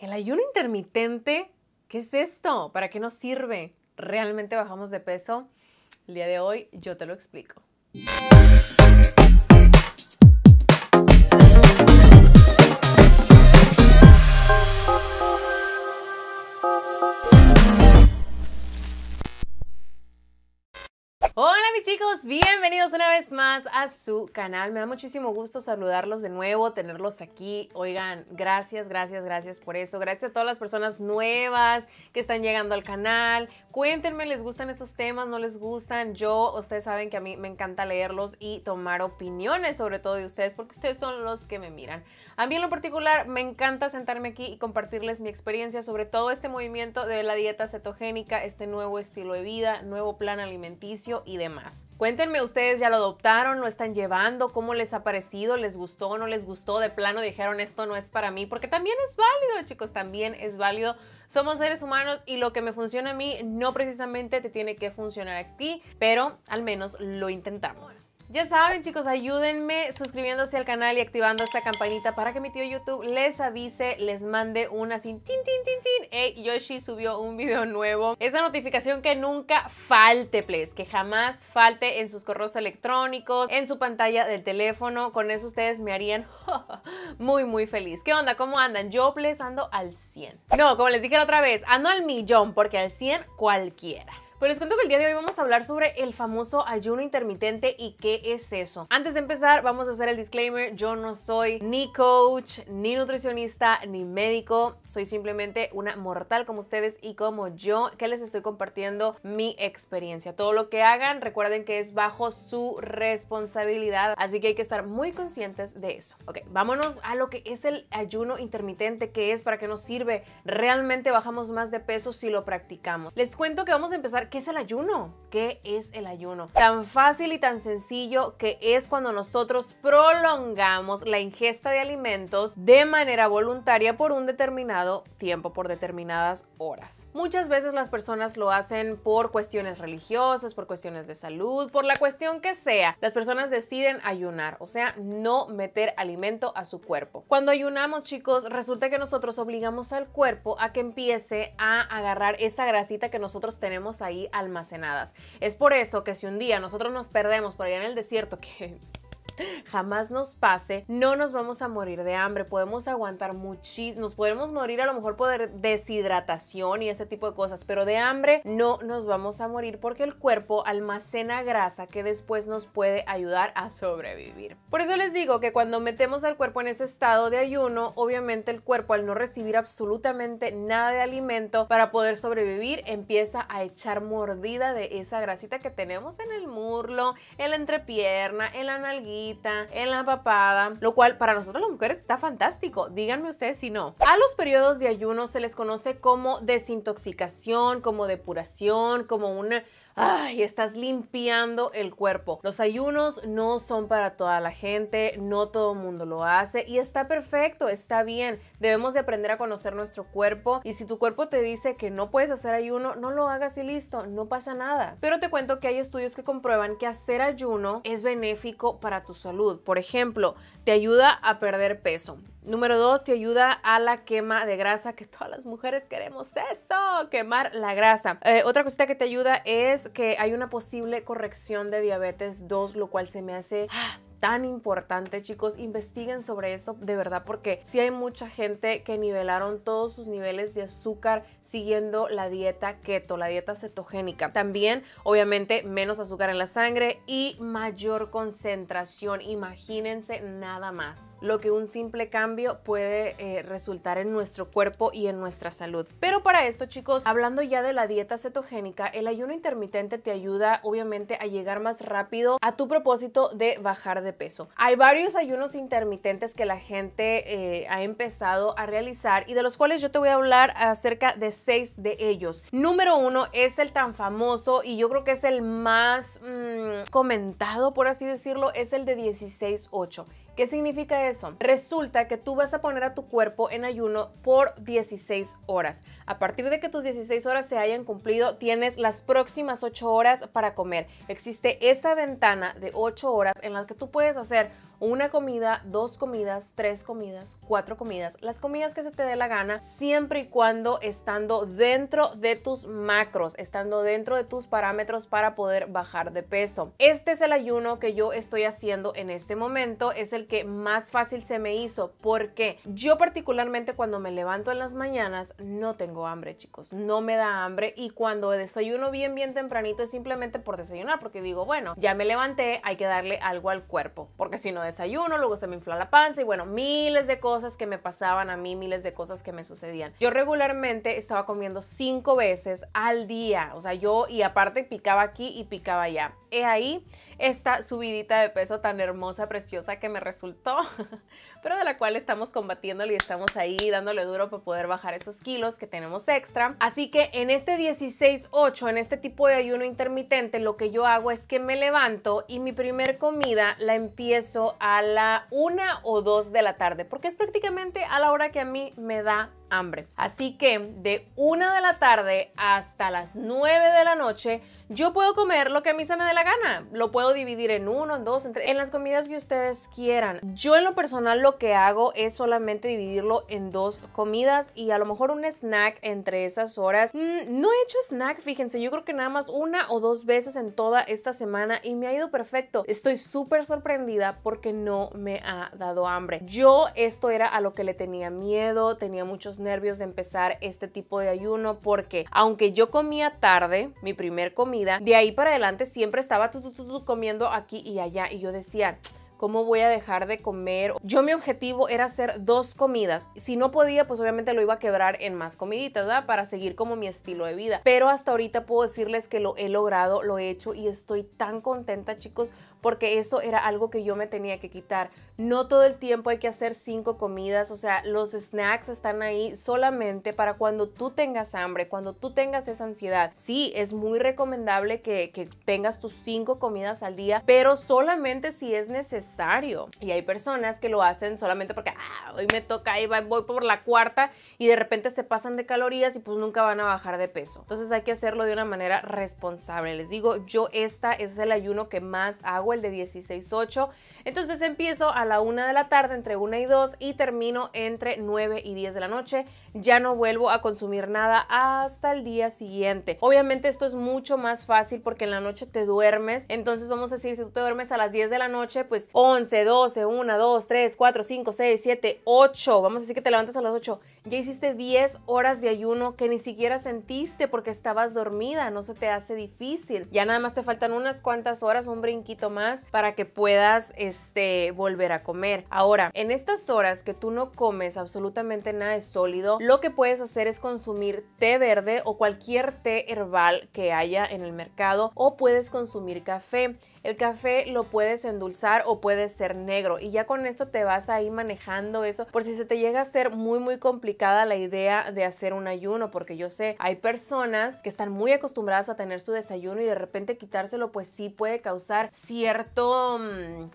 ¿El ayuno intermitente? ¿Qué es esto? ¿Para qué nos sirve? ¿Realmente bajamos de peso? El día de hoy yo te lo explico. chicos, bienvenidos una vez más a su canal. Me da muchísimo gusto saludarlos de nuevo, tenerlos aquí. Oigan, gracias, gracias, gracias por eso. Gracias a todas las personas nuevas que están llegando al canal. Cuéntenme, ¿les gustan estos temas? ¿No les gustan? Yo, ustedes saben que a mí me encanta leerlos y tomar opiniones sobre todo de ustedes porque ustedes son los que me miran. A mí en lo particular me encanta sentarme aquí y compartirles mi experiencia sobre todo este movimiento de la dieta cetogénica, este nuevo estilo de vida, nuevo plan alimenticio y demás. Cuéntenme ustedes, ¿ya lo adoptaron? ¿Lo están llevando? ¿Cómo les ha parecido? ¿Les gustó? ¿No les gustó? ¿De plano dijeron esto no es para mí? Porque también es válido, chicos, también es válido. Somos seres humanos y lo que me funciona a mí no precisamente te tiene que funcionar a ti, pero al menos lo intentamos. Ya saben chicos, ayúdenme suscribiéndose al canal y activando esta campanita para que mi tío YouTube les avise, les mande una sin tin, tin, tin, tin, hey, Yoshi subió un video nuevo. Esa notificación que nunca falte, please, que jamás falte en sus correos electrónicos, en su pantalla del teléfono, con eso ustedes me harían muy, muy feliz. ¿Qué onda? ¿Cómo andan? Yo, please, ando al 100. No, como les dije la otra vez, ando al millón, porque al 100 cualquiera. Pues les cuento que el día de hoy vamos a hablar sobre el famoso ayuno intermitente y qué es eso. Antes de empezar, vamos a hacer el disclaimer. Yo no soy ni coach, ni nutricionista, ni médico. Soy simplemente una mortal como ustedes y como yo que les estoy compartiendo mi experiencia. Todo lo que hagan, recuerden que es bajo su responsabilidad. Así que hay que estar muy conscientes de eso. Ok, vámonos a lo que es el ayuno intermitente, qué es, para qué nos sirve. Realmente bajamos más de peso si lo practicamos. Les cuento que vamos a empezar qué es el ayuno. ¿Qué es el ayuno? Tan fácil y tan sencillo que es cuando nosotros prolongamos la ingesta de alimentos de manera voluntaria por un determinado tiempo, por determinadas horas. Muchas veces las personas lo hacen por cuestiones religiosas, por cuestiones de salud, por la cuestión que sea. Las personas deciden ayunar, o sea, no meter alimento a su cuerpo. Cuando ayunamos, chicos, resulta que nosotros obligamos al cuerpo a que empiece a agarrar esa grasita que nosotros tenemos ahí almacenadas. Es por eso que si un día nosotros nos perdemos por allá en el desierto, que jamás nos pase, no nos vamos a morir de hambre, podemos aguantar muchísimo, nos podemos morir a lo mejor por deshidratación y ese tipo de cosas, pero de hambre no nos vamos a morir porque el cuerpo almacena grasa que después nos puede ayudar a sobrevivir. Por eso les digo que cuando metemos al cuerpo en ese estado de ayuno, obviamente el cuerpo al no recibir absolutamente nada de alimento para poder sobrevivir, empieza a echar mordida de esa grasita que tenemos en el murlo en la entrepierna, en la en la papada, lo cual para nosotros las mujeres está fantástico. Díganme ustedes si no. A los periodos de ayuno se les conoce como desintoxicación, como depuración, como una Ay, estás limpiando el cuerpo. Los ayunos no son para toda la gente, no todo el mundo lo hace y está perfecto, está bien. Debemos de aprender a conocer nuestro cuerpo y si tu cuerpo te dice que no puedes hacer ayuno, no lo hagas y listo, no pasa nada. Pero te cuento que hay estudios que comprueban que hacer ayuno es benéfico para tu salud. Por ejemplo, te ayuda a perder peso. Número dos, te ayuda a la quema de grasa, que todas las mujeres queremos eso, quemar la grasa. Eh, otra cosita que te ayuda es que hay una posible corrección de diabetes 2, lo cual se me hace tan importante, chicos. Investiguen sobre eso de verdad porque si hay mucha gente que nivelaron todos sus niveles de azúcar siguiendo la dieta keto, la dieta cetogénica. También, obviamente, menos azúcar en la sangre y mayor concentración. Imagínense nada más lo que un simple cambio puede eh, resultar en nuestro cuerpo y en nuestra salud. Pero para esto, chicos, hablando ya de la dieta cetogénica, el ayuno intermitente te ayuda obviamente a llegar más rápido a tu propósito de bajar de peso. Hay varios ayunos intermitentes que la gente eh, ha empezado a realizar y de los cuales yo te voy a hablar acerca de seis de ellos. Número uno es el tan famoso y yo creo que es el más mm, comentado, por así decirlo, es el de 16-8. ¿Qué significa eso? Resulta que tú vas a poner a tu cuerpo en ayuno por 16 horas. A partir de que tus 16 horas se hayan cumplido, tienes las próximas 8 horas para comer. Existe esa ventana de 8 horas en la que tú puedes hacer una comida, dos comidas, tres comidas, cuatro comidas, las comidas que se te dé la gana, siempre y cuando estando dentro de tus macros, estando dentro de tus parámetros para poder bajar de peso. Este es el ayuno que yo estoy haciendo en este momento, es el que más fácil se me hizo porque yo particularmente cuando me levanto en las mañanas no tengo hambre, chicos, no me da hambre y cuando desayuno bien bien tempranito es simplemente por desayunar porque digo, bueno, ya me levanté, hay que darle algo al cuerpo, porque si no desayuno, luego se me infla la panza y bueno, miles de cosas que me pasaban a mí, miles de cosas que me sucedían. Yo regularmente estaba comiendo cinco veces al día, o sea, yo y aparte picaba aquí y picaba allá. He ahí esta subidita de peso tan hermosa, preciosa que me resultó, pero de la cual estamos combatiendo y estamos ahí dándole duro para poder bajar esos kilos que tenemos extra. Así que en este 16-8, en este tipo de ayuno intermitente, lo que yo hago es que me levanto y mi primer comida la empiezo a la una o dos de la tarde, porque es prácticamente a la hora que a mí me da hambre. Así que de una de la tarde hasta las 9 de la noche, yo puedo comer lo que a mí se me dé la gana. Lo puedo dividir en uno, en dos, en en las comidas que ustedes quieran. Yo en lo personal lo que hago es solamente dividirlo en dos comidas y a lo mejor un snack entre esas horas. Mm, no he hecho snack, fíjense, yo creo que nada más una o dos veces en toda esta semana y me ha ido perfecto. Estoy súper sorprendida porque no me ha dado hambre. Yo esto era a lo que le tenía miedo, tenía muchos nervios de empezar este tipo de ayuno porque aunque yo comía tarde, mi primer comida, de ahí para adelante siempre estaba comiendo aquí y allá y yo decía ¿Cómo voy a dejar de comer? Yo mi objetivo era hacer dos comidas. Si no podía, pues obviamente lo iba a quebrar en más comiditas, ¿verdad? Para seguir como mi estilo de vida. Pero hasta ahorita puedo decirles que lo he logrado, lo he hecho y estoy tan contenta, chicos, porque eso era algo que yo me tenía que quitar. No todo el tiempo hay que hacer cinco comidas, o sea, los snacks están ahí solamente para cuando tú tengas hambre, cuando tú tengas esa ansiedad. Sí, es muy recomendable que, que tengas tus cinco comidas al día, pero solamente si es necesario y hay personas que lo hacen solamente porque ah, hoy me toca y voy por la cuarta y de repente se pasan de calorías y pues nunca van a bajar de peso. Entonces hay que hacerlo de una manera responsable. Les digo, yo esta es el ayuno que más hago, el de 16-8. Entonces empiezo a la una de la tarde, entre 1 y 2 y termino entre 9 y 10 de la noche ya no vuelvo a consumir nada hasta el día siguiente. Obviamente esto es mucho más fácil porque en la noche te duermes, entonces vamos a decir, si tú te duermes a las 10 de la noche, pues 11, 12, 1, 2, 3, 4, 5, 6, 7, 8, vamos a decir que te levantas a las 8 ya hiciste 10 horas de ayuno que ni siquiera sentiste porque estabas dormida, no se te hace difícil. Ya nada más te faltan unas cuantas horas, un brinquito más para que puedas este volver a comer. Ahora, en estas horas que tú no comes absolutamente nada de sólido, lo que puedes hacer es consumir té verde o cualquier té herbal que haya en el mercado o puedes consumir café. El café lo puedes endulzar o puede ser negro y ya con esto te vas a ir manejando eso por si se te llega a ser muy muy complicado la idea de hacer un ayuno porque yo sé, hay personas que están muy acostumbradas a tener su desayuno y de repente quitárselo pues sí puede causar cierto... Mm,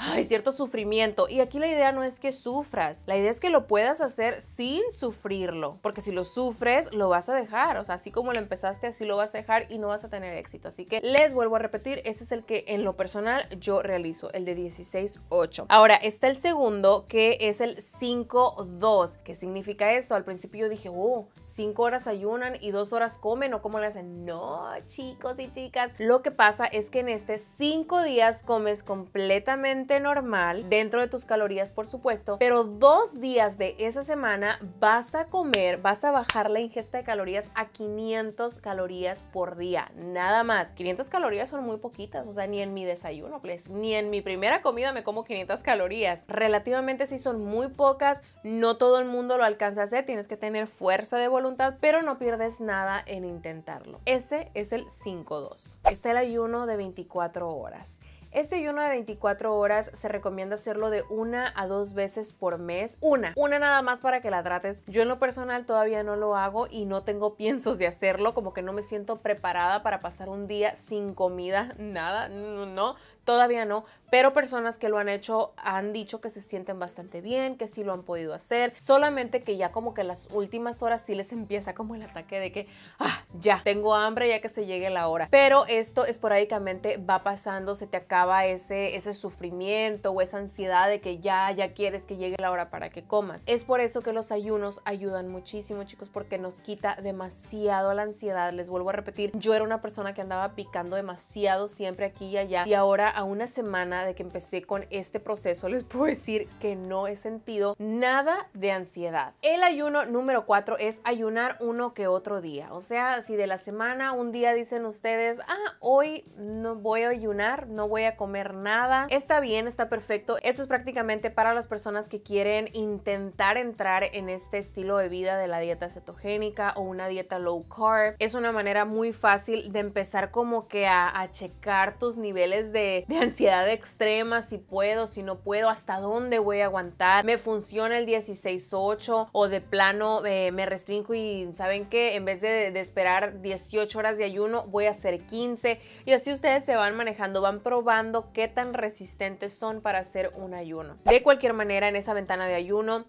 hay cierto sufrimiento. Y aquí la idea no es que sufras, la idea es que lo puedas hacer sin sufrirlo, porque si lo sufres, lo vas a dejar, o sea, así como lo empezaste, así lo vas a dejar y no vas a tener éxito. Así que les vuelvo a repetir, este es el que en lo personal yo realizo, el de 16-8. Ahora está el segundo, que es el 5-2. ¿Qué significa eso? Al principio yo dije, oh, cinco horas ayunan y dos horas comen o como le hacen. No, chicos y chicas, lo que pasa es que en este cinco días comes completamente normal, dentro de tus calorías por supuesto, pero dos días de esa semana vas a comer, vas a bajar la ingesta de calorías a 500 calorías por día, nada más. 500 calorías son muy poquitas, o sea, ni en mi desayuno, pues ni en mi primera comida me como 500 calorías. Relativamente sí son muy pocas, no todo el mundo lo alcanza a hacer, tienes que tener fuerza de voluntad pero no pierdes nada en intentarlo. Ese es el 5-2. Está el ayuno de 24 horas. Este ayuno de 24 horas se recomienda hacerlo de una a dos veces por mes. Una, una nada más para que la trates. Yo en lo personal todavía no lo hago y no tengo piensos de hacerlo, como que no me siento preparada para pasar un día sin comida, nada, no, no todavía no, pero personas que lo han hecho han dicho que se sienten bastante bien, que sí lo han podido hacer, solamente que ya como que las últimas horas sí les empieza como el ataque de que, ah, ya, tengo hambre ya que se llegue la hora. Pero esto esporádicamente va pasando, se te acaba ese, ese sufrimiento o esa ansiedad de que ya, ya quieres que llegue la hora para que comas. Es por eso que los ayunos ayudan muchísimo, chicos, porque nos quita demasiado la ansiedad. Les vuelvo a repetir, yo era una persona que andaba picando demasiado siempre aquí y allá y ahora a una semana de que empecé con este proceso, les puedo decir que no he sentido nada de ansiedad. El ayuno número cuatro es ayunar uno que otro día. O sea, si de la semana un día dicen ustedes, ah, hoy no voy a ayunar, no voy a comer nada, está bien, está perfecto. Esto es prácticamente para las personas que quieren intentar entrar en este estilo de vida de la dieta cetogénica o una dieta low carb. Es una manera muy fácil de empezar como que a checar tus niveles de de ansiedad extrema, si puedo, si no puedo, hasta dónde voy a aguantar, me funciona el 16-8 o de plano eh, me restringo y saben que en vez de, de esperar 18 horas de ayuno voy a hacer 15 y así ustedes se van manejando, van probando qué tan resistentes son para hacer un ayuno. De cualquier manera, en esa ventana de ayuno,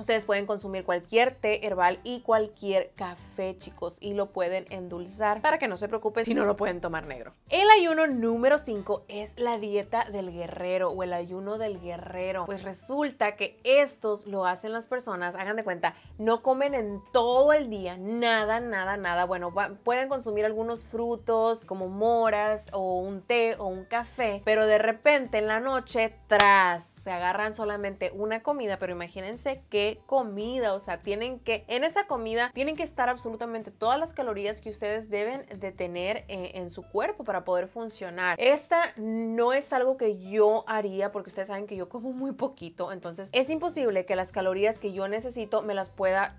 Ustedes pueden consumir cualquier té herbal y cualquier café, chicos, y lo pueden endulzar para que no se preocupen si no lo pueden tomar negro. El ayuno número 5 es la dieta del guerrero o el ayuno del guerrero. Pues resulta que estos lo hacen las personas, hagan de cuenta, no comen en todo el día nada, nada, nada. Bueno, pueden consumir algunos frutos como moras o un té o un café, pero de repente en la noche, tras, se agarran solamente una comida, pero imagínense que comida, o sea, tienen que, en esa comida tienen que estar absolutamente todas las calorías que ustedes deben de tener eh, en su cuerpo para poder funcionar. Esta no es algo que yo haría porque ustedes saben que yo como muy poquito, entonces es imposible que las calorías que yo necesito me las pueda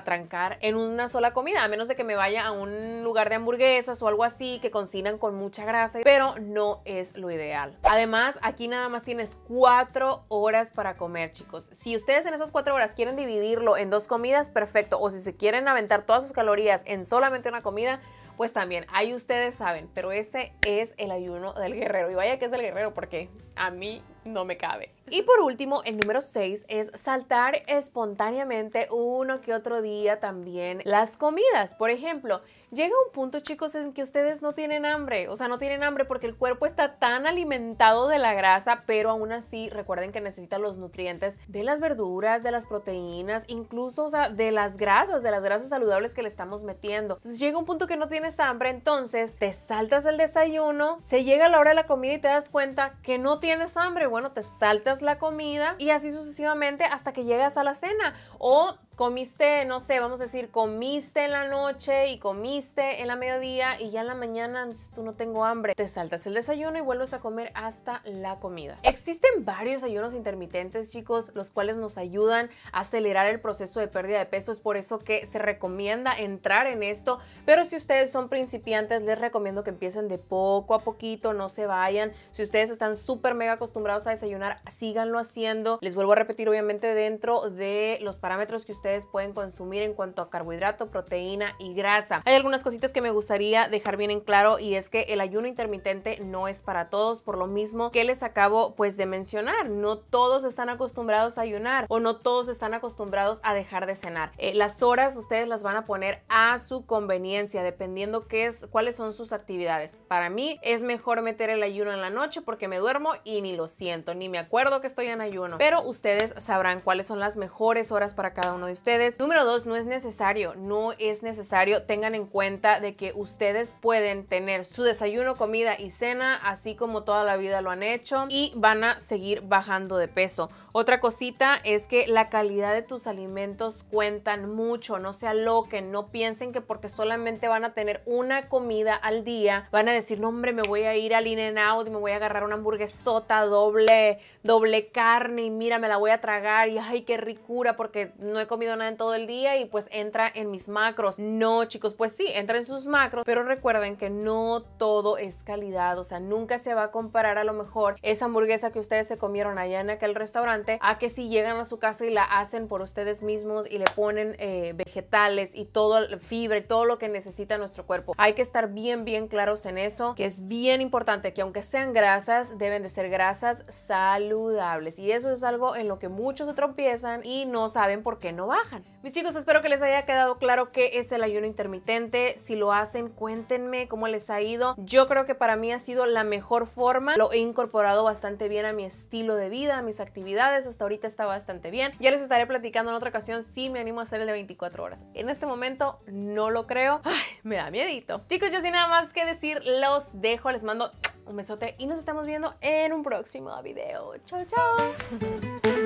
trancar en una sola comida, a menos de que me vaya a un lugar de hamburguesas o algo así que cocinan con mucha grasa, pero no es lo ideal. Además, aquí nada más tienes cuatro horas para comer, chicos. Si ustedes en esas cuatro horas quieren dividirlo en dos comidas, perfecto. O si se quieren aventar todas sus calorías en solamente una comida, pues también, ahí ustedes saben, pero este es el ayuno del guerrero. Y vaya que es el guerrero porque a mí no me cabe. Y por último, el número 6 es saltar espontáneamente uno que otro día también las comidas. Por ejemplo, llega un punto, chicos, en que ustedes no tienen hambre. O sea, no tienen hambre porque el cuerpo está tan alimentado de la grasa, pero aún así recuerden que necesitan los nutrientes de las verduras, de las proteínas, incluso de las grasas, de las grasas saludables que le estamos metiendo. Entonces llega un punto que no tienes hambre, entonces te saltas el desayuno, se llega la hora de la comida y te das cuenta que no tienes hambre. Bueno, te saltas la comida y así sucesivamente hasta que llegas a la cena. O comiste, no sé, vamos a decir, comiste en la noche y comiste en la mediodía y ya en la mañana tú no tengo hambre, te saltas el desayuno y vuelves a comer hasta la comida. Existen varios ayunos intermitentes, chicos, los cuales nos ayudan a acelerar el proceso de pérdida de peso, es por eso que se recomienda entrar en esto, pero si ustedes son principiantes, les recomiendo que empiecen de poco a poquito, no se vayan. Si ustedes están súper mega acostumbrados a desayunar, síganlo haciendo. Les vuelvo a repetir, obviamente, dentro de los parámetros que ustedes ustedes pueden consumir en cuanto a carbohidrato, proteína y grasa. Hay algunas cositas que me gustaría dejar bien en claro y es que el ayuno intermitente no es para todos, por lo mismo que les acabo pues de mencionar, no todos están acostumbrados a ayunar o no todos están acostumbrados a dejar de cenar. Eh, las horas ustedes las van a poner a su conveniencia, dependiendo qué es, cuáles son sus actividades. Para mí es mejor meter el ayuno en la noche porque me duermo y ni lo siento, ni me acuerdo que estoy en ayuno. Pero ustedes sabrán cuáles son las mejores horas para cada uno de ustedes. Número dos, no es necesario, no es necesario. Tengan en cuenta de que ustedes pueden tener su desayuno, comida y cena, así como toda la vida lo han hecho, y van a seguir bajando de peso. Otra cosita es que la calidad de tus alimentos cuentan mucho, no se aloquen, no piensen que porque solamente van a tener una comida al día, van a decir, no hombre, me voy a ir al in and out me voy a agarrar una hamburguesota doble, doble carne y mira, me la voy a tragar y ay, qué ricura porque no he comido comido nada en todo el día y pues entra en mis macros. No, chicos, pues sí, entra en sus macros, pero recuerden que no todo es calidad, o sea, nunca se va a comparar a lo mejor esa hamburguesa que ustedes se comieron allá en aquel restaurante a que si llegan a su casa y la hacen por ustedes mismos y le ponen eh, vegetales y todo, fibra y todo lo que necesita nuestro cuerpo. Hay que estar bien, bien claros en eso, que es bien importante que aunque sean grasas, deben de ser grasas saludables y eso es algo en lo que muchos se tropiezan y no saben por qué no mis chicos, espero que les haya quedado claro qué es el ayuno intermitente. Si lo hacen, cuéntenme cómo les ha ido. Yo creo que para mí ha sido la mejor forma. Lo he incorporado bastante bien a mi estilo de vida, a mis actividades. Hasta ahorita está bastante bien. Ya les estaré platicando en otra ocasión si me animo a hacer el de 24 horas. En este momento no lo creo. Ay, me da miedito. Chicos, yo sin nada más que decir, los dejo. Les mando un besote y nos estamos viendo en un próximo video. Chao, chao.